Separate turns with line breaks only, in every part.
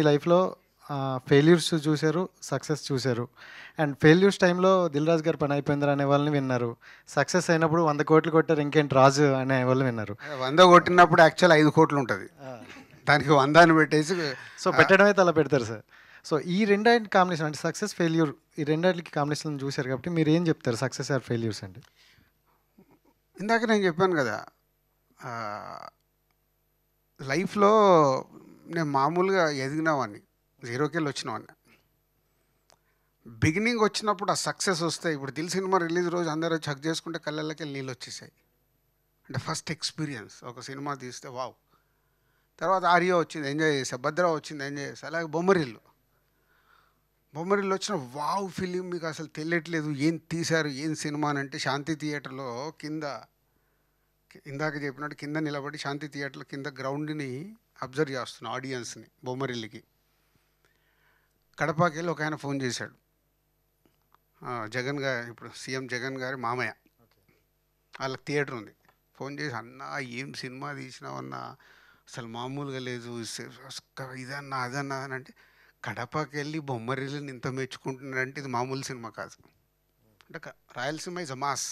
మీ లైఫ్లో ఫెయిల్యూర్స్ చూశారు సక్సెస్ చూశారు అండ్ ఫెయిల్యూర్స్ టైంలో దిల్రాజ్ గారు పని అయిపోయింది అనే వాళ్ళని విన్నారు సక్సెస్ అయినప్పుడు వంద కోట్లు కొట్టారు ఇంకేంటి రాజు అనే వాళ్ళు విన్నారు వంద కొట్టినప్పుడు యాక్చువల్ ఐదు కోట్లు ఉంటుంది దానికి వందాన్ని పెట్టేసి సో పెట్టడం అయితే అలా పెడతారు సార్ సో ఈ రెండాటి కాంబినేషన్ అంటే సక్సెస్ ఫెయిల్యూర్ ఈ రెండాటికి కాంబినేషన్ చూశారు కాబట్టి మీరు ఏం చెప్తారు సక్సెస్ ఆర్ ఫెయిల్యూర్స్ అంటే ఇందాక నేను చెప్పాను కదా
లైఫ్లో నేను మామూలుగా ఎదిగినవాడిని జీరోకి వెళ్ళి వచ్చినవాడిని బిగినింగ్ వచ్చినప్పుడు ఆ సక్సెస్ వస్తాయి ఇప్పుడు దిల్ సినిమా రిలీజ్ రోజు అందరూ చక్ చేసుకుంటే కళ్ళకి వెళ్ళి నీళ్ళు వచ్చేసాయి అంటే ఫస్ట్ ఎక్స్పీరియన్స్ ఒక సినిమా తీస్తే వావ్ తర్వాత ఆర్యో వచ్చింది ఎంజాయ్ చేసా భద్ర వచ్చింది ఎంజాయ్ చేసా అలాగే బొమ్మరిల్లు బొమ్మరిల్లు వచ్చిన వావ్ ఫిలిం మీకు అసలు తెలియట్లేదు ఏం తీశారు ఏం సినిమా అని అంటే శాంతి థియేటర్లో కింద ఇందాక చెప్పినట్టు కింద నిలబడి శాంతి థియేటర్లో కింద గ్రౌండ్ని అబ్జర్వ్ చేస్తున్నాం ఆడియన్స్ని బొమ్మరిల్లికి కడపాకి వెళ్ళి ఒక ఆయన ఫోన్ చేశాడు జగన్ గారు ఇప్పుడు సీఎం జగన్ గారి మామయ్య వాళ్ళకి థియేటర్ ఉంది ఫోన్ చేసి అన్న ఏం సినిమా తీసినావన్నా అసలు మామూలుగా లేదు ఇదన్నా అదన్నా అని అంటే కడపకి వెళ్ళి బొమ్మరిల్లిని ఇంత మెచ్చుకుంటున్నాడంటే ఇది మామూలు సినిమా కాదు అంటే రాయలసీమ ఇస్ అ మాస్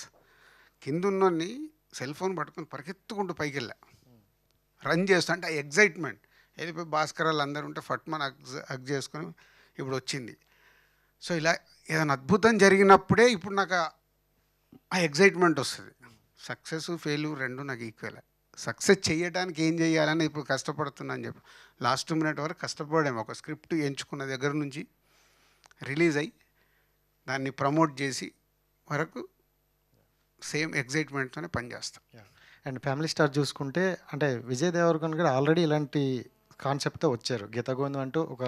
కిందున్నోని సెల్ ఫోన్ పట్టుకొని పరిగెత్తుకుంటూ పైకి వెళ్ళా రన్ చేస్తా అంటే ఆ ఎగ్జైట్మెంట్ వెళ్ళిపోయి భాస్కరాలు అందరూ ఉంటే ఫట్మన్ అగ్ అగ్ చేసుకొని ఇప్పుడు వచ్చింది సో ఇలా ఏదైనా అద్భుతం జరిగినప్పుడే ఇప్పుడు నాకు ఆ ఎగ్జైట్మెంట్ వస్తుంది సక్సెస్ ఫెయిల్ రెండు నాకు ఈక్వల్ సక్సెస్ చేయడానికి ఏం చేయాలని ఇప్పుడు కష్టపడుతున్నా అని చెప్పి లాస్ట్ మినిట్ వరకు కష్టపడాము ఒక స్క్రిప్ట్ ఎంచుకున్న దగ్గర నుంచి రిలీజ్ అయ్యి దాన్ని ప్రమోట్ చేసి
వరకు సేమ్ ఎగ్జైట్మెంట్తోనే పనిచేస్తాం అండ్ ఫ్యామిలీ స్టార్ చూసుకుంటే అంటే విజయ్ దేవరకొని కూడా ఆల్రెడీ ఇలాంటి కాన్సెప్ట్తో వచ్చారు గీత అంటూ ఒక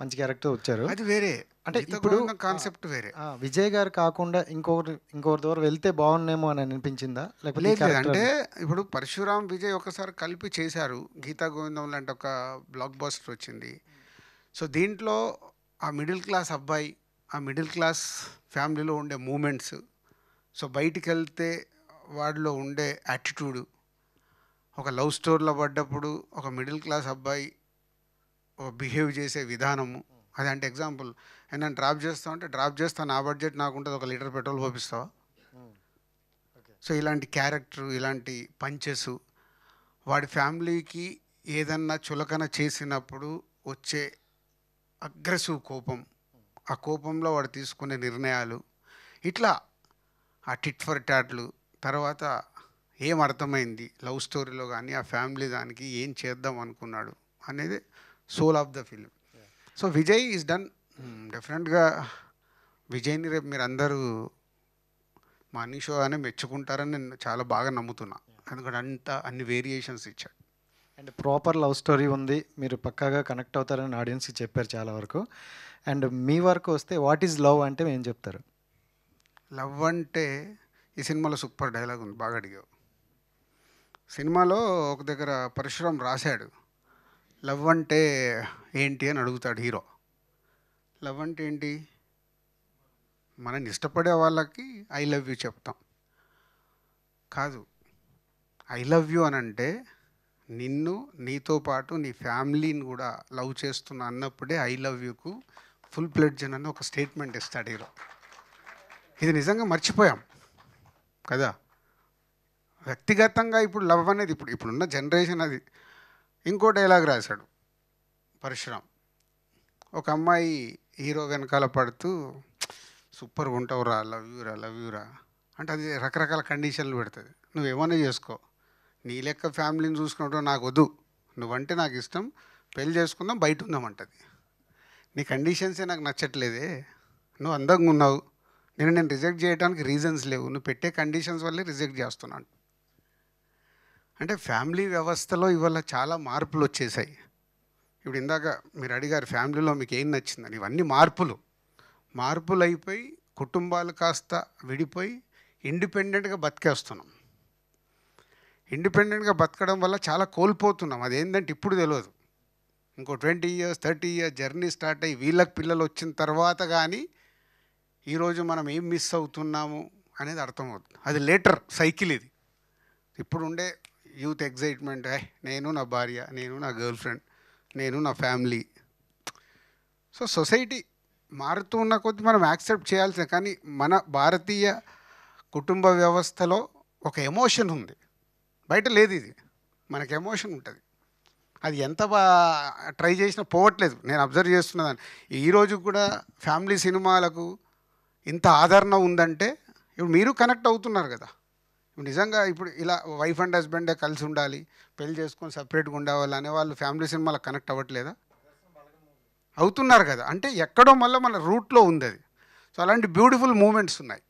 మంచి క్యారెక్టర్ వచ్చారు అది వేరే అంటే ఇప్పుడు కాన్సెప్ట్ వేరే విజయ్ గారు కాకుండా ఇంకొకరు ఇంకొకరి ద్వారా వెళ్తే బాగున్నేమో అని అనిపించిందా లేకపోతే అంటే ఇప్పుడు
పరశురామ్ విజయ్ ఒకసారి కలిపి చేశారు గీతా గోవిందం లాంటి ఒక బ్లాక్ బాస్టర్ వచ్చింది సో దీంట్లో ఆ మిడిల్ క్లాస్ అబ్బాయి ఆ మిడిల్ క్లాస్ ఫ్యామిలీలో ఉండే మూమెంట్స్ సో బయటికి వెళ్తే వాడిలో ఉండే యాటిట్యూడు ఒక లవ్ స్టోరీలో పడ్డప్పుడు ఒక మిడిల్ క్లాస్ అబ్బాయి బిహేవ్ చేసే విధానము అది అంటే ఎగ్జాంపుల్ నేను డ్రాప్ చేస్తా అంటే డ్రాప్ చేస్తా నా బడ్జెట్ నాకుంటుంది ఒక లీటర్ పెట్రోల్ పంపిస్తావా hmm. సో ఇలాంటి క్యారెక్టర్ ఇలాంటి పంచెస్ వాడి ఫ్యామిలీకి ఏదన్నా చులకన చేసినప్పుడు వచ్చే అగ్రెసివ్ కోపం ఆ కోపంలో వాడు తీసుకునే నిర్ణయాలు ఇట్లా ఆ టిట్ ఫర్ టాట్లు తర్వాత ఏం అర్థమైంది లవ్ స్టోరీలో కానీ ఆ ఫ్యామిలీ దానికి ఏం చేద్దాం అనుకున్నాడు అనేది soul of the film so Vijay is done డెఫినెట్గా విజయ్ని రేపు మీరు అందరూ మార్నింగ్ షో అనే మెచ్చుకుంటారని నేను చాలా బాగా నమ్ముతున్నా ఎందుకంటే అంత అన్ని వేరియేషన్స్ ఇచ్చాడు
అండ్ ప్రాపర్ లవ్ స్టోరీ ఉంది మీరు పక్కాగా కనెక్ట్ అవుతారని ఆడియన్స్కి చెప్పారు చాలా వరకు అండ్ మీ వరకు వస్తే వాట్ ఈజ్ లవ్ అంటే ఏం చెప్తారు
లవ్ అంటే ఈ సినిమాలో సూపర్ డైలాగ్ ఉంది బాగా అడిగావు సినిమాలో ఒక దగ్గర పరశురామ్ రాశాడు లవ్ అంటే ఏంటి అని అడుగుతాడు హీరో లవ్ అంటే ఏంటి మనని ఇష్టపడే వాళ్ళకి ఐ లవ్ యూ చెప్తాం కాదు ఐ లవ్ యూ అని అంటే నిన్ను నీతో పాటు నీ ఫ్యామిలీని కూడా లవ్ చేస్తున్నా అన్నప్పుడే ఐ లవ్ యూకు ఫుల్ ప్లెడ్జ్ అని ఒక స్టేట్మెంట్ ఇస్తాడు హీరో ఇది నిజంగా మర్చిపోయాం కదా వ్యక్తిగతంగా ఇప్పుడు లవ్ అనేది ఇప్పుడు ఇప్పుడున్న జనరేషన్ అది ఇంకో డైలాగ్ రాశాడు పరశురామ్ ఒక అమ్మాయి హీరో వెనకాల పడుతూ సూపర్గా ఉంటావురా లవ్ యూరా లవ్ యూరా అంటే అది రకరకాల కండిషన్లు పెడుతుంది నువ్వేమైనా చేసుకో నీ లెక్క ఫ్యామిలీని చూసుకున్నట్టు నాకు వద్దు నువ్వంటే నాకు ఇష్టం పెళ్లి చేసుకుందాం బయట ఉందామంటది నీ కండిషన్సే నాకు నచ్చట్లేదే నువ్వు అందంగా ఉన్నావు నేను నేను రిజెక్ట్ చేయడానికి రీజన్స్ లేవు నువ్వు పెట్టే కండిషన్స్ వల్లే రిజెక్ట్ చేస్తున్నాను అంటే ఫ్యామిలీ వ్యవస్థలో ఇవాళ చాలా మార్పులు వచ్చేసాయి ఇప్పుడు ఇందాక మీరు అడిగారు ఫ్యామిలీలో మీకు ఏం నచ్చిందని ఇవన్నీ మార్పులు మార్పులు అయిపోయి కుటుంబాలు కాస్త విడిపోయి ఇండిపెండెంట్గా బతికేస్తున్నాం ఇండిపెండెంట్గా బతకడం వల్ల చాలా కోల్పోతున్నాం అదేంటంటే ఇప్పుడు తెలియదు ఇంకో twenty years thirty years journey start అయ్యి వీళ్ళకి పిల్లలు వచ్చిన తర్వాత కానీ ఈరోజు మనం ఏం మిస్ అవుతున్నాము అనేది అర్థమవుతుంది అది లేటర్ సైకిల్ ఇది ఇప్పుడుండే యూత్ ఎగ్జైట్మెంట్ నేను నా భార్య నేను నా గర్ల్ ఫ్రెండ్ నేను నా ఫ్యామిలీ సో సొసైటీ మారుతూ ఉన్న కొద్ది మనం యాక్సెప్ట్ చేయాల్సిన కానీ మన భారతీయ కుటుంబ వ్యవస్థలో ఒక ఎమోషన్ ఉంది బయట లేదు ఇది మనకు ఎమోషన్ ఉంటుంది అది ఎంత బా ట్రై చేసినా పోవట్లేదు నేను అబ్జర్వ్ చేస్తున్నదాన్ని ఈరోజు కూడా ఫ్యామిలీ సినిమాలకు ఇంత ఆదరణ ఉందంటే ఇప్పుడు మీరు కనెక్ట్ అవుతున్నారు కదా నిజంగా ఇప్పుడు ఇలా వైఫ్ అండ్ హస్బెండే కలిసి ఉండాలి పెళ్లి చేసుకొని సపరేట్గా ఉండేవాళ్ళు వాళ్ళు ఫ్యామిలీ సినిమాలకు కనెక్ట్ అవ్వట్లేదా అవుతున్నారు కదా అంటే ఎక్కడో మళ్ళీ మన రూట్లో ఉంది అది సో అలాంటి బ్యూటిఫుల్ మూమెంట్స్ ఉన్నాయి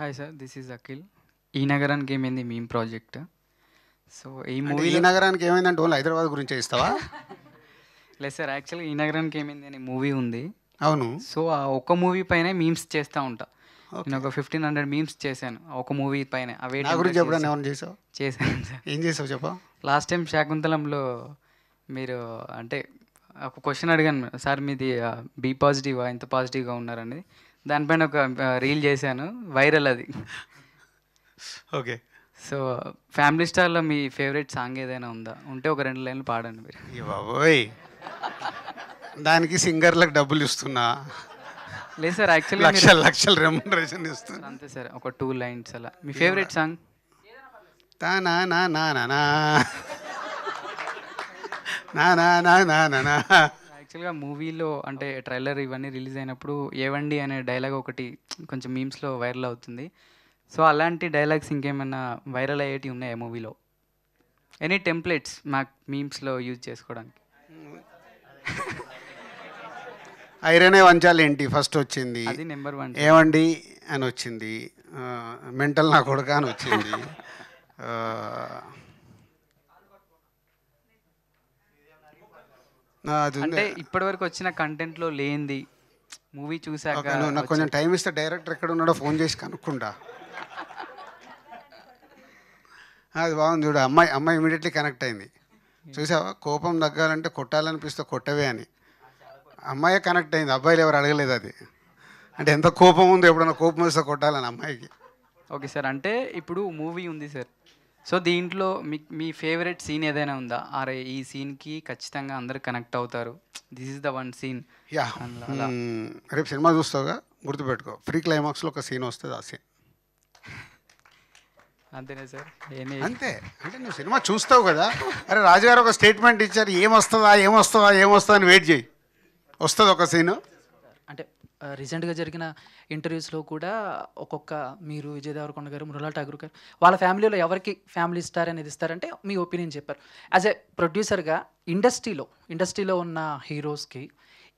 hi sir this is Akhil ఈ నగరానికి ఏమైంది మేము ప్రాజెక్ట్ సో ఈ మూవీ ఈ నగరానికి
ఏమైందంటే ఓన్లీ హైదరాబాద్ గురించి ఇస్తావా
లేదు సార్ యాక్చువల్గా ఈ నగరానికి ఏమైంది అనే మూవీ ఉంది అవును సో ఆ ఒక్క మూవీ పైనే మీమ్స్ చేస్తూ ఉంటా నేను ఒక ఫిఫ్టీన్ హండ్రెడ్ మీమ్స్ చేశాను ఒక మూవీ పైన అవే గురించి చెప్పడానికి ఏమైనా చేసావు చేశాను సార్ ఏం చేసావు చెప్పా లాస్ట్ టైం శాకుంతలంలో మీరు అంటే ఒక క్వశ్చన్ అడిగాను సార్ మీది బీ పాజిటివ్ ఎంత పాజిటివ్గా ఉన్నారని దానిపైన ఒక రీల్ చేశాను వైరల్ అది ఓకే సో ఫ్యామిలీ స్టార్లో మీ ఫేవరెట్ సాంగ్ ఏదైనా ఉందా ఉంటే ఒక రెండు లైన్లు పాడండి మీరు దానికి సింగర్లకు డబ్బులు ఇస్తున్నా లేదు సార్ యాక్చువల్లీ లక్షల లక్షల రెమ్యూనరేషన్ ఇస్తున్నా అంతే సార్ ఒక టూ లైన్స్ అలా మీ ఫేవరెట్ సాంగ్ తా నా నా నా నా నా నా నా నా నా నా నా యాక్చువల్గా మూవీలో అంటే ట్రైలర్ ఇవన్నీ రిలీజ్ అయినప్పుడు ఏవండి అనే డైలాగ్ ఒకటి కొంచెం మీమ్స్లో వైరల్ అవుతుంది సో అలాంటి డైలాగ్స్ ఇంకేమైనా వైరల్ అయ్యేటివి ఉన్నాయా మూవీలో ఎనీ టెంప్లెట్స్ మా మీమ్స్లో యూజ్ చేసుకోవడానికి
ఐరనే ఏంటి ఫస్ట్ వచ్చింది నెంబర్ వన్ ఏమండి అని వచ్చింది మెంటల్ నా కొడుక అని వచ్చింది అంటే
ఇప్పటి వరకు వచ్చిన కంటెంట్లో లేనిది మూవీ చూసాక నాకు కొంచెం టైం ఇస్తే డైరెక్టర్
ఎక్కడ ఉన్నాడో ఫోన్ చేసి కనుక్కుంటా అది బాగుంది చూడు అమ్మాయి అమ్మాయి ఇమీడియట్లీ కనెక్ట్ అయింది చూసావా కోపం తగ్గాలంటే కొట్టాలనిపిస్తే కొట్టవే అని అమ్మాయి కనెక్ట్ అయింది అబ్బాయిలు ఎవరు అడగలేదు అది అంటే ఎంత కోపం ఉందో ఎప్పుడన్నా కోపం వస్తే కొట్టాలని అమ్మాయికి
ఓకే సార్ అంటే ఇప్పుడు మూవీ ఉంది సార్ సో దీంట్లో మీ మీ ఫేవరెట్ సీన్ ఏదైనా ఉందా అరే ఈ సీన్కి ఖచ్చితంగా అందరు కనెక్ట్ అవుతారు this is the one scene yeah
రేపు సినిమా చూస్తావుగా గుర్తుపెట్టుకో ఫ్రీ క్లైమాక్స్లో ఒక సీన్ వస్తుంది ఆ సీన్
అంతేనా సార్ అంతే
అంటే నువ్వు సినిమా చూస్తావు కదా అరే రాజుగారు ఒక స్టేట్మెంట్ ఇచ్చారు ఏమొస్తుందా ఏమొస్తుందా ఏమొస్తుందా అని వెయిట్ చేయి వస్తుంది ఒక సీన్
అంటే రీసెంట్గా జరిగిన ఇంటర్వ్యూస్లో కూడా ఒక్కొక్క మీరు విజయ్ దేవరకొండ గారు మృణాల్ ఠాగూర్ గారు వాళ్ళ ఫ్యామిలీలో ఎవరికి ఫ్యామిలీ ఇస్తారు అనేది ఇస్తారంటే మీ ఒపీనియన్ చెప్పారు యాజ్ ఏ ప్రొడ్యూసర్గా ఇండస్ట్రీలో ఇండస్ట్రీలో ఉన్న హీరోస్కి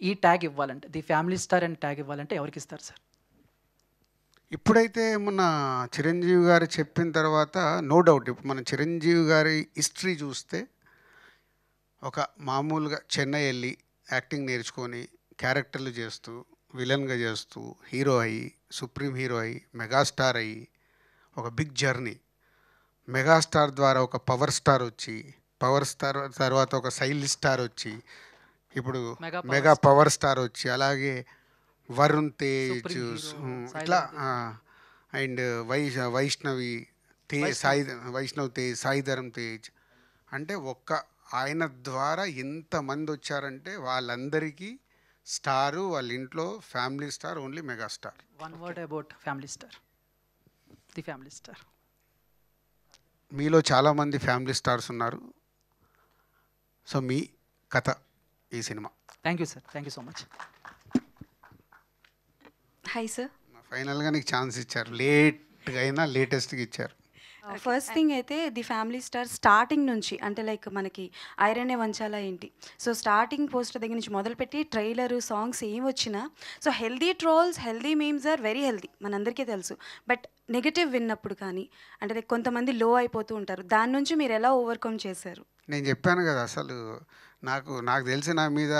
ఈ ట్యాగ్ ఇవ్వాలంటే the family star and tag ఇవ్వాలంటే ఎవరికి ఇస్తారు సార్
ఇప్పుడైతే మొన్న చిరంజీవి గారు చెప్పిన తర్వాత నో డౌట్ ఇప్పుడు మన చిరంజీవి గారి హిస్టరీ చూస్తే ఒక మామూలుగా చెన్నై వెళ్ళి యాక్టింగ్ నేర్చుకొని క్యారెక్టర్లు చేస్తూ విలన్గా చేస్తూ హీరో అయ్యి సుప్రీం హీరో అయ్యి మెగాస్టార్ అయ్యి ఒక బిగ్ జర్నీ మెగాస్టార్ ద్వారా ఒక పవర్ స్టార్ వచ్చి పవర్ స్టార్ తర్వాత ఒక సైల్ స్టార్ వచ్చి ఇప్పుడు మెగా పవర్ స్టార్ వచ్చి అలాగే వరుణ్ తేజ్ ఇట్లా అండ్ వై వైష్ణవి తేజ్ సాయి వైష్ణవ్ తేజ్ సాయిధరం తేజ్ అంటే ఒక్క ఆయన ద్వారా ఎంతమంది వచ్చారంటే వాళ్ళందరికీ స్టారు వాళ్ళ ఇంట్లో family star only megastar
one word about family star the family star
మీలో చాలామంది ఫ్యామిలీ స్టార్స్ ఉన్నారు సో మీ కథ ఈ cinema
thank you sir thank you so much hi sir
ఫైనల్గా నీకు ఛాన్స్ ఇచ్చారు లేట్గా అయినా లేటెస్ట్గా ఇచ్చారు
ఫస్ట్ uh, థింగ్ అయితే ది ఫ్యామిలీ స్టార్ స్టార్టింగ్ నుంచి అంటే లైక్ మనకి ఐరనే వంచాలా ఏంటి సో స్టార్టింగ్ పోస్టర్ దగ్గర నుంచి మొదలుపెట్టి ట్రైలర్ సాంగ్స్ ఏం వచ్చినా so healthy trolls healthy memes are very healthy మనందరికీ తెలుసు బట్ నెగిటివ్ విన్నప్పుడు కానీ అంటే లైక్ కొంతమంది లో అయిపోతూ ఉంటారు దాని నుంచి మీరు ఎలా ఓవర్కమ్ చేశారు
నేను చెప్పాను కదా అసలు నాకు నాకు తెలిసి నా మీద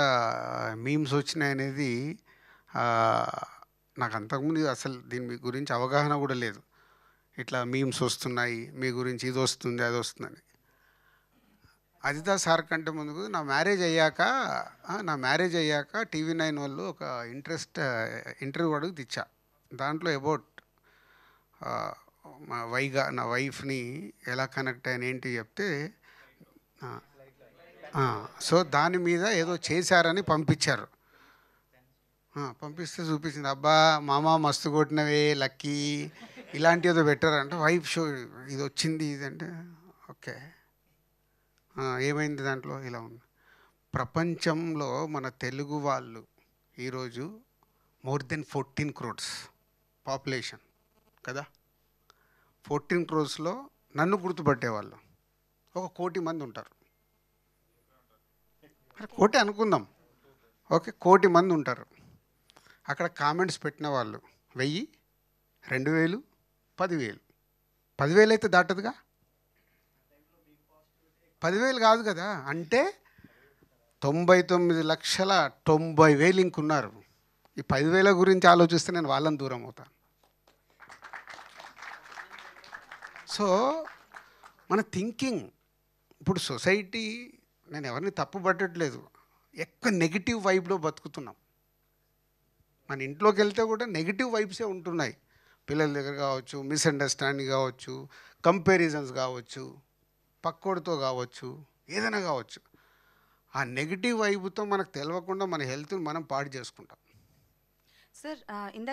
మీమ్స్ వచ్చినాయి అనేది నాకు అంతకుముందు అసలు దీని గురించి అవగాహన కూడా లేదు ఇట్లా మీమ్స్ వస్తున్నాయి మీ గురించి ఇది వస్తుంది అది వస్తుందని అజితా సార్ కంటే ముందు నా మ్యారేజ్ అయ్యాక నా మ్యారేజ్ అయ్యాక టీవీ నైన్ వాళ్ళు ఒక ఇంట్రెస్ట్ ఇంటర్వ్యూ అడుగు తెచ్చా దాంట్లో అబౌట్ మా వైగా నా వైఫ్ని ఎలా కనెక్ట్ అయ్యాను ఏంటి చెప్తే సో దాని మీద ఏదో చేశారని పంపించారు పంపిస్తే చూపించింది అబ్బా మామ మస్తు కొట్టినవే లక్కీ ఇలాంటి ఏదో పెట్టారంట వైఫ్ షో ఇది వచ్చింది ఇది అంటే ఓకే ఏమైంది దాంట్లో ఇలా ఉంది ప్రపంచంలో మన తెలుగు వాళ్ళు ఈరోజు more than fourteen crores population కదా ఫోర్టీన్ క్రోడ్స్లో నన్ను గుర్తుపట్టేవాళ్ళు ఒక కోటి మంది ఉంటారు కోటి అనుకుందాం ఓకే కోటి మంది ఉంటారు అక్కడ కామెంట్స్ పెట్టిన వాళ్ళు వెయ్యి రెండు వేలు పదివేలు పదివేలు అయితే దాటదుగా పదివేలు కాదు కదా అంటే తొంభై తొమ్మిది లక్షల తొంభై వేలు ఇంకున్నారు ఈ పదివేల గురించి ఆలోచిస్తే నేను వాళ్ళని దూరం అవుతాను సో మన థింకింగ్ ఇప్పుడు సొసైటీ నేను ఎవరిని తప్పు పట్టట్లేదు ఎక్కువ నెగిటివ్ వైబ్లో బతుకుతున్నాం మన ఇంట్లోకి వెళ్తే కూడా నెగిటివ్ వైబ్సే ఉంటున్నాయి పిల్లల దగ్గర కావచ్చు మిస్అండర్స్టాండింగ్ కావచ్చు కంపారిజన్స్ కావచ్చు పక్కోడితో కావచ్చు ఏదైనా కావచ్చు ఆ నెగిటివ్ వైపుతో మనకు తెలియకుండా మన హెల్త్ని మనం పాడు చేసుకుంటాం
సార్ ఇందాక